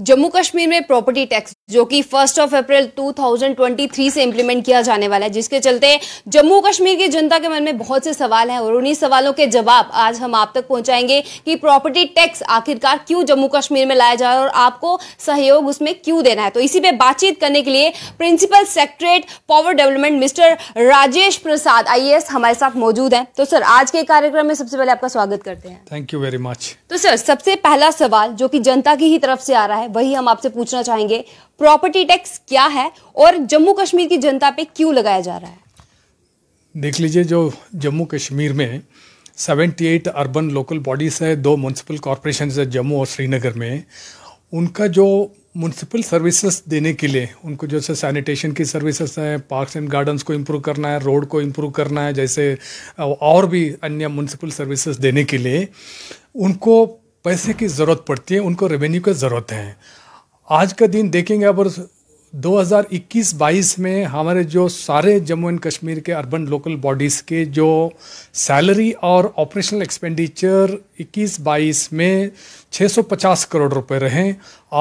जम्मू कश्मीर में property tax जो कि फर्स्ट ऑफ अप्रैल 2023 से इम्प्लीमेंट किया जाने वाला है जिसके चलते जम्मू कश्मीर की जनता के मन में बहुत से सवाल हैं और उन्हीं सवालों के जवाब आज हम आप तक पहुंचाएंगे कि प्रॉपर्टी टैक्स आखिरकार क्यों जम्मू कश्मीर में लाया जाए और आपको सहयोग उसमें क्यों देना है तो इसी पे बातचीत करने के लिए principal secretariat power development mister Rajesh Prasad आई हमारे साथ मौजूद है तो सर आज के कार्यक्रम में सबसे पहले आपका स्वागत करते हैं थैंक यू वेरी मच तो सर सबसे पहला सवाल जो की जनता की ही तरफ से आ रहा है वही हम आपसे पूछना चाहेंगे प्रॉपर्टी टैक्स क्या है और जम्मू कश्मीर की जनता पे क्यों लगाया जा रहा है देख लीजिए जो जम्मू कश्मीर में 78 अर्बन लोकल बॉडीज़ है दो म्यूनसिपल कॉरपोरेशन है जम्मू और श्रीनगर में उनका जो म्यूनसिपल सर्विसेज देने के लिए उनको जैसे सैनिटेशन की सर्विसेज हैं पार्क्स एंड गार्डन्स को इम्प्रूव करना है रोड को इम्प्रूव करना है जैसे और भी अन्य म्यूनसिपल सर्विसेज देने के लिए उनको पैसे की ज़रूरत पड़ती है उनको रेवेन्यू की ज़रूरत है आज का दिन देखेंगे अब 2021-22 में हमारे जो सारे जम्मू एंड कश्मीर के अर्बन लोकल बॉडीज़ के जो सैलरी और ऑपरेशनल एक्सपेंडिचर 21-22 में 650 करोड़ रुपए रहे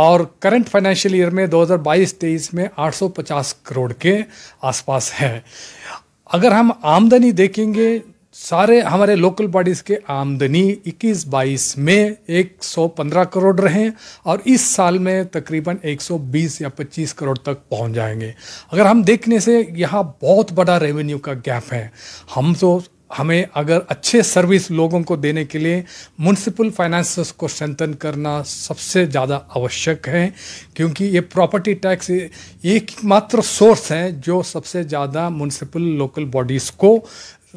और करंट फाइनेंशियल ईयर में 2022-23 में 850 करोड़ के आसपास है अगर हम आमदनी देखेंगे सारे हमारे लोकल बॉडीज़ के आमदनी 21-22 में 115 करोड़ रहे और इस साल में तकरीबन 120 या 25 करोड़ तक पहुंच जाएंगे अगर हम देखने से यहाँ बहुत बड़ा रेवेन्यू का गैप है हम तो हमें अगर अच्छे सर्विस लोगों को देने के लिए म्यूनसिपल फाइनेंस को स्ट्रेंथन करना सबसे ज़्यादा आवश्यक है क्योंकि ये प्रॉपर्टी टैक्स एकमात्र सोर्स है जो सबसे ज़्यादा म्यूनसिपल लोकल बॉडीज़ को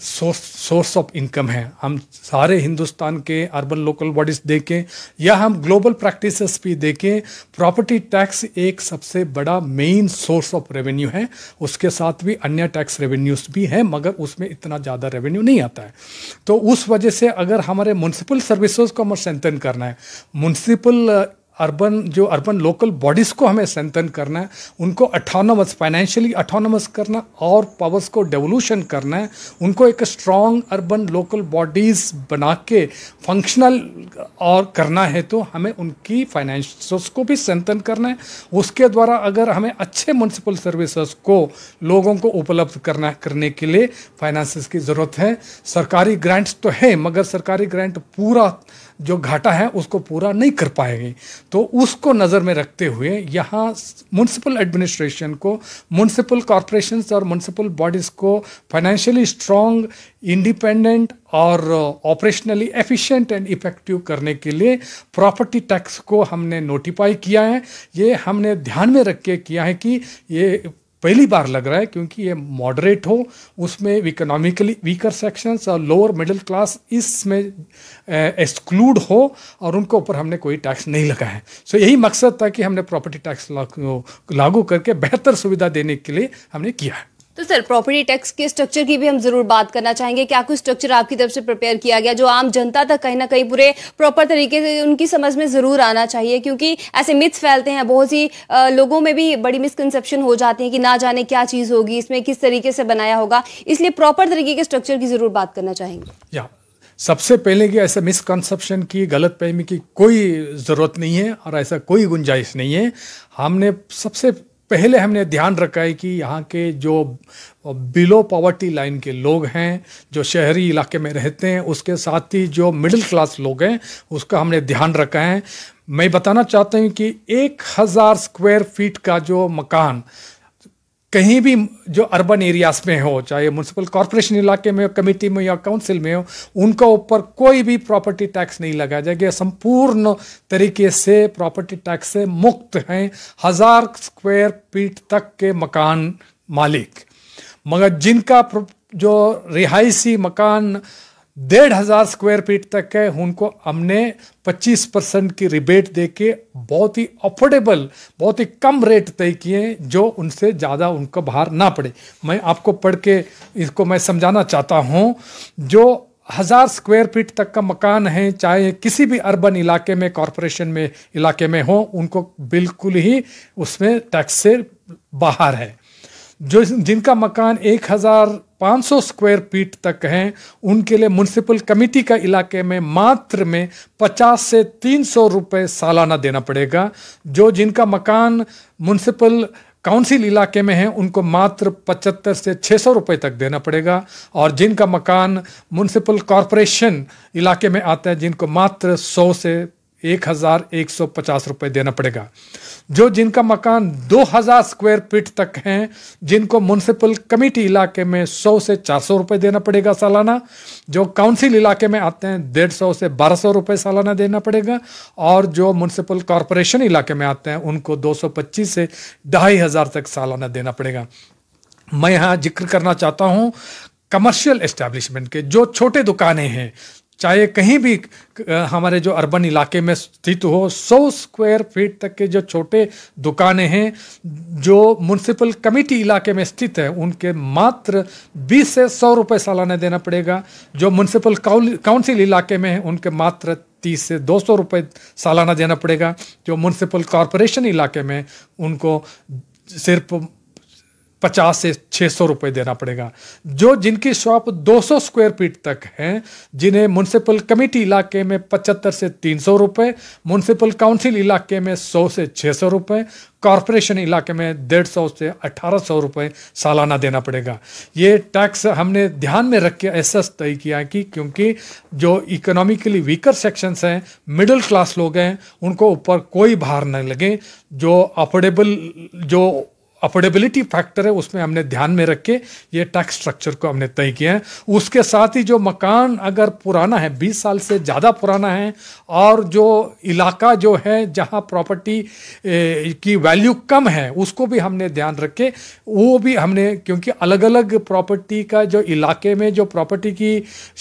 सोर्स सोर्स ऑफ इनकम है हम सारे हिंदुस्तान के अर्बन लोकल बॉडीज देखें या हम ग्लोबल प्रैक्टिसेस भी देखें प्रॉपर्टी टैक्स एक सबसे बड़ा मेन सोर्स ऑफ रेवेन्यू है उसके साथ भी अन्य टैक्स रेवेन्यूज भी हैं मगर उसमें इतना ज़्यादा रेवेन्यू नहीं आता है तो उस वजह से अगर हमारे म्यूनसिपल सर्विसेज को हमें सेंथन करना है म्यूनसिपल अर्बन जो अर्बन लोकल बॉडीज़ को हमें सेंथन करना है उनको अटोनमस फाइनेंशियली अटोनमस करना और पावर्स को डेवोल्यूशन करना है उनको एक स्ट्रॉन्ग अर्बन लोकल बॉडीज़ बना के फंक्शनल और करना है तो हमें उनकी फाइनेंश को भी सेंथन करना है उसके द्वारा अगर हमें अच्छे म्यूनसिपल सर्विसेज को लोगों को उपलब्ध करना करने के लिए फाइनेंस की ज़रूरत है सरकारी ग्रांट्स तो है मगर सरकारी ग्रांट पूरा जो घाटा है उसको पूरा नहीं कर पाएंगे तो उसको नज़र में रखते हुए यहाँ म्यूनसिपल एडमिनिस्ट्रेशन को म्यूनसिपल कॉरपोरेशन और म्यूनसिपल बॉडीज़ को फाइनेंशियली स्ट्रॉन्ग इंडिपेंडेंट और ऑपरेशनली एफिशिएंट एंड इफेक्टिव करने के लिए प्रॉपर्टी टैक्स को हमने नोटिफाई किया है ये हमने ध्यान में रख के किया है कि ये पहली बार लग रहा है क्योंकि ये मॉडरेट हो उसमें इकोनॉमिकली वीकर सेक्शंस और लोअर मिडिल क्लास इसमें एक्सक्लूड हो और उनके ऊपर हमने कोई टैक्स नहीं लगा है सो so, यही मकसद था कि हमने प्रॉपर्टी टैक्स लागू करके बेहतर सुविधा देने के लिए हमने किया है तो सर प्रॉपर्टी टैक्स के स्ट्रक्चर की भी हम जरूर बात करना चाहेंगे क्या कुछ स्ट्रक्चर आपकी तरफ से प्रिपेयर किया गया जो आम जनता तक कहीं ना कहीं पूरे प्रॉपर तरीके से उनकी समझ में ज़रूर आना चाहिए क्योंकि ऐसे मिथ्स फैलते हैं बहुत सी लोगों में भी बड़ी मिसकनसेप्शन हो जाती है कि ना जाने क्या चीज़ होगी इसमें किस तरीके से बनाया होगा इसलिए प्रॉपर तरीके के स्ट्रक्चर की ज़रूर बात करना चाहेंगे या सबसे पहले कि ऐसा मिसकनसेप्शन की गलत की कोई ज़रूरत नहीं है और ऐसा कोई गुंजाइश नहीं है हमने सबसे पहले हमने ध्यान रखा है कि यहाँ के जो बिलो पॉवर्टी लाइन के लोग हैं जो शहरी इलाके में रहते हैं उसके साथ ही जो मिडिल क्लास लोग हैं उसका हमने ध्यान रखा है मैं बताना चाहता हूँ कि एक हज़ार स्क्वायर फीट का जो मकान कहीं भी जो अर्बन एरियाज में हो चाहे म्यूनसिपल कॉरपोरेशन इलाके में हो कमेटी में या काउंसिल में हो उनका ऊपर कोई भी प्रॉपर्टी टैक्स नहीं लगाया जाएगा संपूर्ण तरीके से प्रॉपर्टी टैक्स से मुक्त हैं हज़ार स्क्वायर फीट तक के मकान मालिक मगर जिनका जो रिहायशी मकान डेढ़ हज़ार स्क्वायर फीट तक है उनको हमने 25 परसेंट की रिबेट दे के बहुत ही अफोर्डेबल बहुत ही कम रेट तय किए जो उनसे ज़्यादा उनका बाहर ना पड़े मैं आपको पढ़ के इसको मैं समझाना चाहता हूँ जो हज़ार स्क्वायर फीट तक का मकान है चाहे किसी भी अर्बन इलाके में कॉरपोरेशन में इलाके में हो उनको बिल्कुल ही उसमें टैक्स से बाहर है जो जिनका मकान 1,500 स्क्वायर फीट तक हैं उनके लिए म्यूनसिपल कमेटी का इलाके में मात्र में 50 से 300 रुपए सालाना देना पड़ेगा जो जिनका मकान म्यूनसिपल काउंसिल इलाके में है उनको मात्र पचहत्तर से छः सौ रुपये तक देना पड़ेगा और जिनका मकान म्यूनसिपल कॉरपोरेशन इलाके में आता है जिनको मात्र सौ से एक हजार एक सौ पचास रुपए देना पड़ेगा जो जिनका मकान दो हजार स्क्वायर फीट तक हैं जिनको म्यूनसिपल कमेटी इलाके में सौ से चार सौ रुपए देना पड़ेगा सालाना जो काउंसिल इलाके में आते हैं डेढ़ सौ से बारह सौ रुपए सालाना देना पड़ेगा और जो म्यूनसिपल कॉरपोरेशन इलाके में आते हैं उनको दो सौ पच्चीस से ढाई हज़ार तक सालाना देना पड़ेगा मैं यहाँ जिक्र करना चाहता हूँ कमर्शियल एस्टेब्लिशमेंट के जो छोटे दुकानें हैं चाहे कहीं भी हमारे जो अर्बन इलाके में स्थित हो सौ स्क्वायर फीट तक के जो छोटे दुकानें हैं जो म्यूनसिपल कमेटी इलाके में स्थित है उनके मात्र 20 से 100 रुपये सालाना देना पड़ेगा जो म्यूनसिपल काउंसिल इलाके में है उनके मात्र तीस से दो सौ रुपये सालाना देना पड़ेगा जो म्यूनसिपल कॉरपोरेशन इलाके में उनको सिर्फ पचास से छः सौ रुपये देना पड़ेगा जो जिनकी शॉप दो सौ स्क्वायर फीट तक हैं जिन्हें म्यूनसिपल कमेटी इलाके में पचहत्तर से तीन सौ रुपये म्यूनसिपल काउंसिल इलाके में सौ से छः सौ रुपये कॉरपोरेशन इलाके में डेढ़ सौ से अठारह सौ रुपये सालाना देना पड़ेगा ये टैक्स हमने ध्यान में रख के ऐसा तय किया कि क्योंकि जो इकोनॉमिकली वीकर सेक्शंस हैं मिडिल क्लास लोग हैं उनको ऊपर कोई भार न लगे जो अफोर्डेबल जो अफोर्डेबिलिटी फैक्टर है उसमें हमने ध्यान में रख के ये टैक्स स्ट्रक्चर को हमने तय किया है उसके साथ ही जो मकान अगर पुराना है 20 साल से ज़्यादा पुराना है और जो इलाका जो है जहाँ प्रॉपर्टी की वैल्यू कम है उसको भी हमने ध्यान रखे वो भी हमने क्योंकि अलग अलग प्रॉपर्टी का जो इलाके में जो प्रॉपर्टी की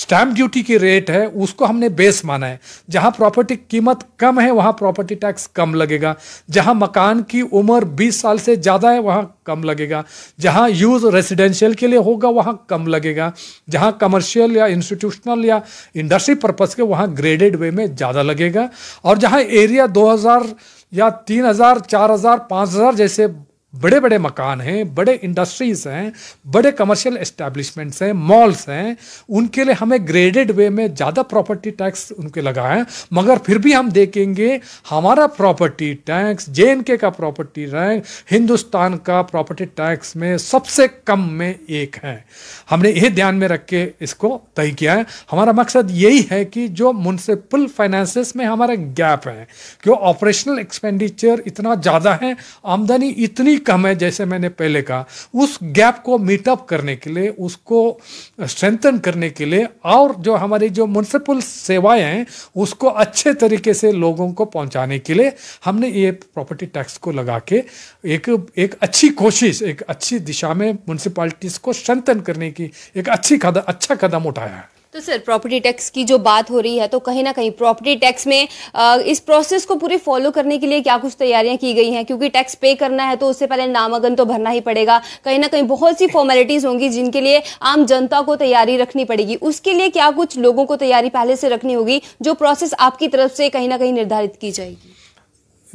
स्टैम्प ड्यूटी की रेट है उसको हमने बेस माना है जहाँ प्रॉपर्टी कीमत कम है वहाँ प्रॉपर्टी टैक्स कम लगेगा जहाँ मकान की उम्र बीस साल से ज़्यादा है वहाँ कम लगेगा जहाँ यूज़ रेसिडेंशियल के लिए होगा वहाँ कम लगेगा जहाँ कमर्शियल या इंस्टीट्यूशनल या इंडस्ट्री पर्पज़ के वहाँ ग्रेडेड वे में ज़्यादा लगेगा और जहाँ एरिया 2000 या 3000, 4000, 5000 जैसे बड़े बड़े मकान हैं बड़े इंडस्ट्रीज हैं बड़े कमर्शियल एस्टेब्लिशमेंट्स हैं मॉल्स हैं उनके लिए हमें ग्रेडेड वे में ज़्यादा प्रॉपर्टी टैक्स उनके लगाएं मगर फिर भी हम देखेंगे हमारा प्रॉपर्टी टैक्स जे का प्रॉपर्टी रैंक हिंदुस्तान का प्रॉपर्टी टैक्स में सबसे कम में एक है हमने यह ध्यान में रख के इसको तय किया है हमारा मकसद यही है कि जो म्यूनसिपल फाइनेंसिस में हमारा गैप है क्यों ऑपरेशनल एक्सपेंडिचर इतना ज़्यादा है आमदनी इतनी भी कम है जैसे मैंने पहले कहा उस गैप को मीटअप करने के लिए उसको स्ट्रेंथन करने के लिए और जो हमारी जो म्यूनसिपल सेवाएं हैं उसको अच्छे तरीके से लोगों को पहुंचाने के लिए हमने ये प्रॉपर्टी टैक्स को लगा के एक एक अच्छी कोशिश एक अच्छी दिशा में म्यूनसिपालिटीज़ को स्ट्रेंथन करने की एक अच्छी कदम अच्छा कदम उठाया है तो सर प्रॉपर्टी टैक्स की जो बात हो रही है तो कहीं ना कहीं प्रॉपर्टी टैक्स में आ, इस प्रोसेस को पूरे फॉलो करने के लिए क्या कुछ तैयारियां की गई हैं क्योंकि टैक्स पे करना है तो उससे पहले नामांकन तो भरना ही पड़ेगा कहीं ना कहीं बहुत सी फॉर्मेलिटीज होंगी जिनके लिए आम जनता को तैयारी रखनी पड़ेगी उसके लिए क्या कुछ लोगों को तैयारी पहले से रखनी होगी जो प्रोसेस आपकी तरफ से कहीं ना कहीं निर्धारित की जाएगी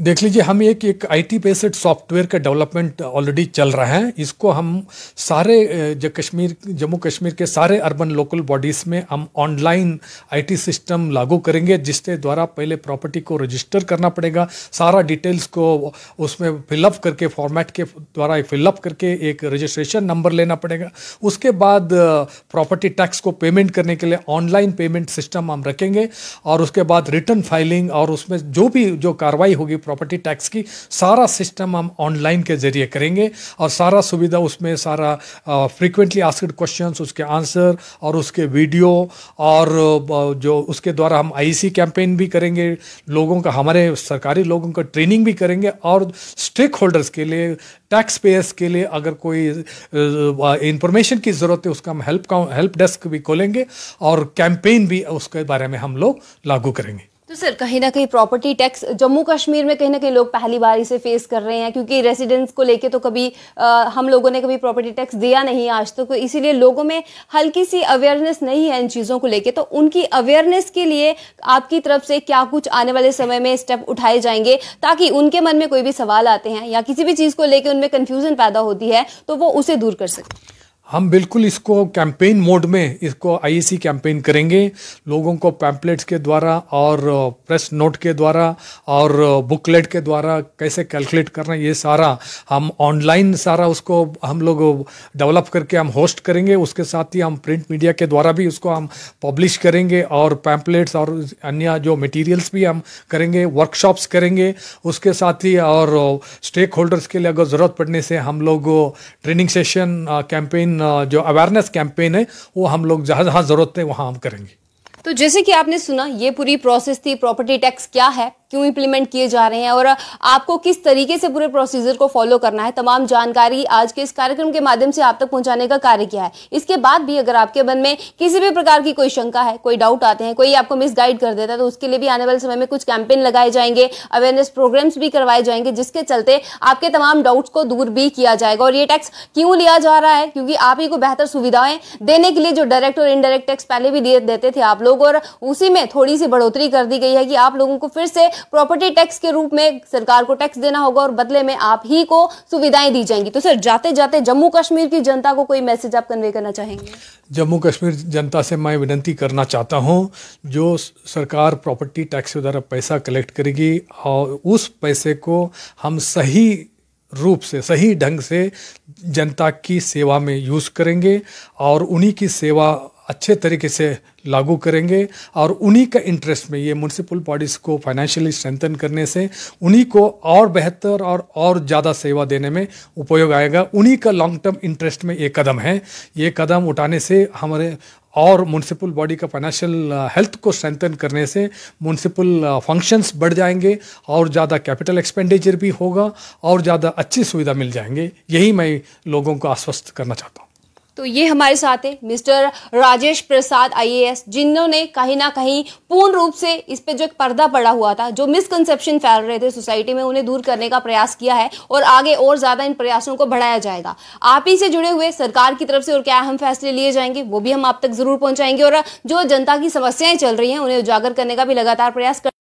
देख लीजिए हम एक एक आईटी बेस्ड सॉफ्टवेयर का डेवलपमेंट ऑलरेडी चल रहा है इसको हम सारे जो कश्मीर जम्मू कश्मीर के सारे अर्बन लोकल बॉडीज़ में हम ऑनलाइन आईटी सिस्टम लागू करेंगे जिसके द्वारा पहले प्रॉपर्टी को रजिस्टर करना पड़ेगा सारा डिटेल्स को उसमें फिलअप करके फॉर्मेट के द्वारा फिलअप करके एक रजिस्ट्रेशन नंबर लेना पड़ेगा उसके बाद प्रॉपर्टी टैक्स को पेमेंट करने के लिए ऑनलाइन पेमेंट सिस्टम हम रखेंगे और उसके बाद रिटर्न फाइलिंग और उसमें जो भी जो कार्रवाई होगी प्रॉपर्टी टैक्स की सारा सिस्टम हम ऑनलाइन के जरिए करेंगे और सारा सुविधा उसमें सारा फ्रीक्वेंटली आस्कड क्वेश्चंस उसके आंसर और उसके वीडियो और जो उसके द्वारा हम आईसी कैंपेन e भी करेंगे लोगों का हमारे सरकारी लोगों का ट्रेनिंग भी करेंगे और स्टेक होल्डर्स के लिए टैक्स पेयर्स के लिए अगर कोई इंफॉर्मेशन की ज़रूरत है उसका हम हेल्प हेल्प डेस्क भी खोलेंगे और कैंपेन भी उसके बारे में हम लोग लागू करेंगे तो सर कहीं ना कहीं प्रॉपर्टी टैक्स जम्मू कश्मीर में कहीं ना कहीं लोग पहली बार इसे फेस कर रहे हैं क्योंकि रेजिडेंस को लेके तो कभी आ, हम लोगों ने कभी प्रॉपर्टी टैक्स दिया नहीं आज तक तो इसीलिए लोगों में हल्की सी अवेयरनेस नहीं है इन चीज़ों को लेके तो उनकी अवेयरनेस के लिए आपकी तरफ से क्या कुछ आने वाले समय में स्टेप उठाए जाएंगे ताकि उनके मन में कोई भी सवाल आते हैं या किसी भी चीज़ को लेकर उनमें कन्फ्यूज़न पैदा होती है तो वो उसे दूर कर सकें हम बिल्कुल इसको कैंपेन मोड में इसको आईएसी कैंपेन e करेंगे लोगों को पैम्पलेट्स के द्वारा और प्रेस नोट के द्वारा और बुकलेट के द्वारा कैसे कैलकुलेट करना ये सारा हम ऑनलाइन सारा उसको हम लोग डेवलप करके हम होस्ट करेंगे उसके साथ ही हम प्रिंट मीडिया के द्वारा भी उसको हम पब्लिश करेंगे और पैम्पलेट्स और अन्य जो मटीरियल्स भी हम करेंगे वर्कशॉप्स करेंगे उसके साथ ही और स्टेक होल्डर्स के लिए अगर ज़रूरत पड़ने से हम लोग ट्रेनिंग सेशन कैंपेन जो अवेयरनेस कैंपेन है वो हम लोग जहाँ जहाँ ज़रूरत है वहाँ हम करेंगे तो जैसे कि आपने सुना ये पूरी प्रोसेस थी प्रॉपर्टी टैक्स क्या है क्यों इम्प्लीमेंट किए जा रहे हैं और आपको किस तरीके से पूरे प्रोसीजर को फॉलो करना है तमाम जानकारी आज के इस कार्यक्रम के माध्यम से आप तक पहुंचाने का कार्य किया है इसके बाद भी अगर आपके मन में किसी भी प्रकार की कोई शंका है कोई डाउट आते हैं कोई आपको मिसगाइड कर देता है तो उसके लिए भी आने वाले समय में कुछ कैंपेन लगाए जाएंगे अवेयरनेस प्रोग्राम्स भी करवाए जाएंगे जिसके चलते आपके तमाम डाउट्स को दूर भी किया जाएगा और ये टैक्स क्यों लिया जा रहा है क्योंकि आप ही को बेहतर सुविधाएं देने के लिए जो डायरेक्ट और इनडायरेक्ट टैक्स पहले भी दे देते थे आप लोग और उसी में थोड़ी सी बढ़ोतरी कर दी गई है कि आप लोगों को फिर से प्रॉपर्टी टैक्स के रूप में सरकार को टैक्स देना होगा और बदले में आप ही को सुविधाएं दी जाएंगी तो सर जाते जाते जम्मू कश्मीर की जनता को कोई मैसेज आप कन्वे करना चाहेंगे जम्मू कश्मीर जनता से मैं विनती करना चाहता हूँ जो सरकार प्रॉपर्टी टैक्स के द्वारा पैसा कलेक्ट करेगी और उस पैसे को हम सही रूप से सही ढंग से जनता की सेवा में यूज़ करेंगे और उन्हीं की सेवा अच्छे तरीके से लागू करेंगे और उन्हीं का इंटरेस्ट में ये म्यूनसिपल बॉडीज़ को फाइनेंशियली स्ट्रेंथन करने से उन्हीं को और बेहतर और और ज़्यादा सेवा देने में उपयोग आएगा उन्हीं का लॉन्ग टर्म इंटरेस्ट में ये कदम है ये कदम उठाने से हमारे और म्यूनसिपल बॉडी का फाइनेंशियल हेल्थ uh, को स्ट्रेंथन करने से म्यूनसिपल फंक्शंस uh, बढ़ जाएंगे और ज़्यादा कैपिटल एक्सपेंडिचर भी होगा और ज़्यादा अच्छी सुविधा मिल जाएंगे यही मैं लोगों को आश्वस्त करना चाहता हूँ तो ये हमारे साथ है मिस्टर राजेश प्रसाद आईएएस जिन्होंने कहीं ना कहीं पूर्ण रूप से इस पे जो एक पर्दा पड़ा हुआ था जो मिसकंसेप्शन फैल रहे थे सोसाइटी में उन्हें दूर करने का प्रयास किया है और आगे और ज़्यादा इन प्रयासों को बढ़ाया जाएगा आप ही से जुड़े हुए सरकार की तरफ से और क्या अहम फैसले लिए जाएंगे वो भी हम आप तक ज़रूर पहुंचाएंगे और जो जनता की समस्याएं चल रही है उन्हें उजागर करने का भी लगातार प्रयास कर